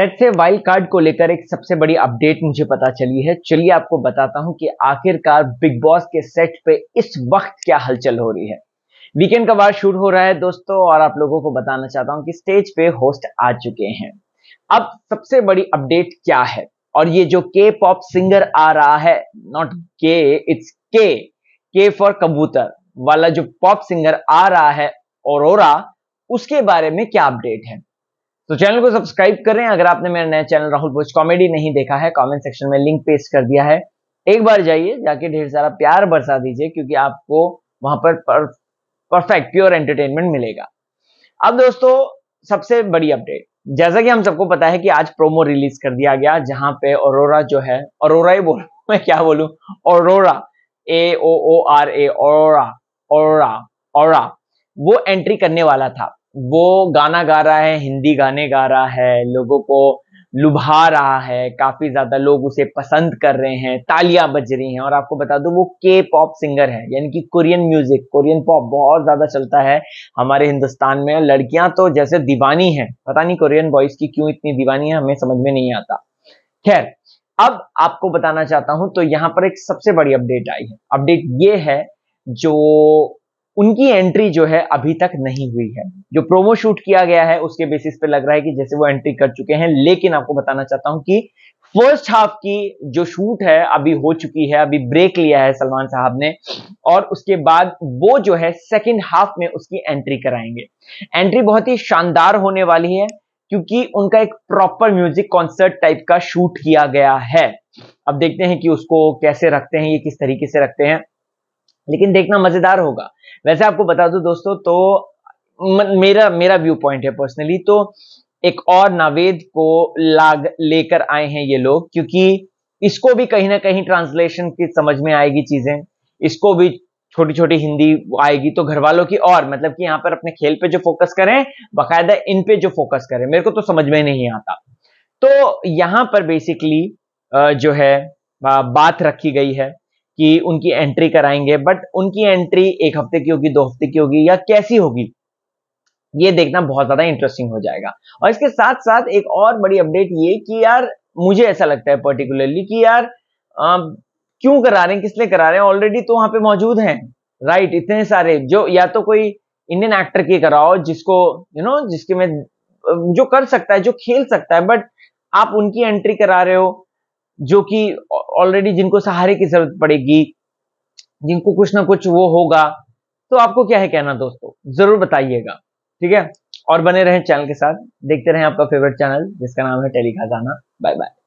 set से wild card को लेकर एक सबसे बड़ी अपडेट मुझे पता चली है चलिए आपको बताता हूं कि आखिरकार बिग बॉस के सेट पे इस वक्त क्या हलचल हो रही है वीकेंड का बार शूट हो रहा है दोस्तों और आप लोगों को बताना चाहता हूं कि स्टेज पे होस्ट आ चुके हैं अब सबसे बड़ी अपडेट क्या है और ये जो के पॉप सिंगर आ रहा है नॉट के इट्स के के फॉर कबूतर वाला जो पॉप सिंगर आ रहा है और उसके बारे में क्या अपडेट है तो चैनल को सब्सक्राइब करें अगर आपने मेरा नया चैनल राहुल पोस्ट कॉमेडी नहीं देखा है कमेंट सेक्शन में लिंक पेस्ट कर दिया है एक बार जाइए जाके ढेर सारा प्यार बरसा दीजिए क्योंकि आपको वहां पर परफेक्ट प्योर एंटरटेनमेंट मिलेगा अब दोस्तों सबसे बड़ी अपडेट जैसा कि हम सबको पता है कि आज प्रोमो रिलीज कर दिया गया जहां पे ओरोरा जो है ओरोरा ही बोल मैं क्या बोलू Aurora A O O R A ओरा ओरा ओरा वो एंट्री करने वाला था वो गाना गा रहा है हिंदी गाने गा रहा है लोगों को लुभा रहा है काफी ज्यादा लोग उसे पसंद कर रहे हैं तालियां बज रही हैं और आपको बता दूं वो के पॉप सिंगर है यानी कि कोरियन म्यूजिक कोरियन पॉप बहुत ज्यादा चलता है हमारे हिंदुस्तान में लड़कियां तो जैसे दीवानी हैं पता नहीं कोरियन बॉयज की क्यों इतनी दीवानी है हमें समझ में नहीं आता खैर अब आपको बताना चाहता हूं तो यहाँ पर एक सबसे बड़ी अपडेट आई है अपडेट ये है जो उनकी एंट्री जो है अभी तक नहीं हुई है जो प्रोमो शूट किया गया है उसके बेसिस पे लग रहा है कि जैसे वो एंट्री कर चुके हैं लेकिन आपको बताना चाहता हूं कि फर्स्ट हाफ की जो शूट है अभी हो चुकी है अभी ब्रेक लिया है सलमान साहब ने और उसके बाद वो जो है सेकेंड हाफ में उसकी एंट्री कराएंगे एंट्री बहुत ही शानदार होने वाली है क्योंकि उनका एक प्रॉपर म्यूजिक कॉन्सर्ट टाइप का शूट किया गया है अब देखते हैं कि उसको कैसे रखते हैं ये किस तरीके से रखते हैं लेकिन देखना मजेदार होगा वैसे आपको बता दू दोस्तों तो मेरा मेरा व्यू पॉइंट है पर्सनली तो एक और नावेद को लाग लेकर आए हैं ये लोग क्योंकि इसको भी कहीं ना कहीं ट्रांसलेशन की समझ में आएगी चीजें इसको भी छोटी छोटी हिंदी आएगी तो घर वालों की और मतलब कि यहाँ पर अपने खेल पे जो फोकस करें बाकायदा इन पे जो फोकस करें मेरे को तो समझ में नहीं आता तो यहां पर बेसिकली जो है बात रखी गई है कि उनकी एंट्री कराएंगे बट उनकी एंट्री एक हफ्ते की होगी दो हफ्ते की होगी या कैसी होगी ये देखना बहुत ज्यादा इंटरेस्टिंग हो जाएगा और इसके साथ साथ एक और बड़ी अपडेट ये कि यार मुझे ऐसा लगता है पर्टिकुलरली कि यार आ, क्यों करा रहे हैं किस लिए करा रहे हैं ऑलरेडी तो वहां पे मौजूद हैं राइट इतने सारे जो या तो कोई इंडियन एक्टर की कराओ जिसको यू you नो know, जिसके में जो कर सकता है जो खेल सकता है बट आप उनकी एंट्री करा रहे हो जो कि ऑलरेडी जिनको सहारे की जरूरत पड़ेगी जिनको कुछ ना कुछ वो होगा तो आपको क्या है कहना दोस्तों जरूर बताइएगा ठीक है और बने रहें चैनल के साथ देखते रहें आपका फेवरेट चैनल जिसका नाम है टेली खजाना बाय बाय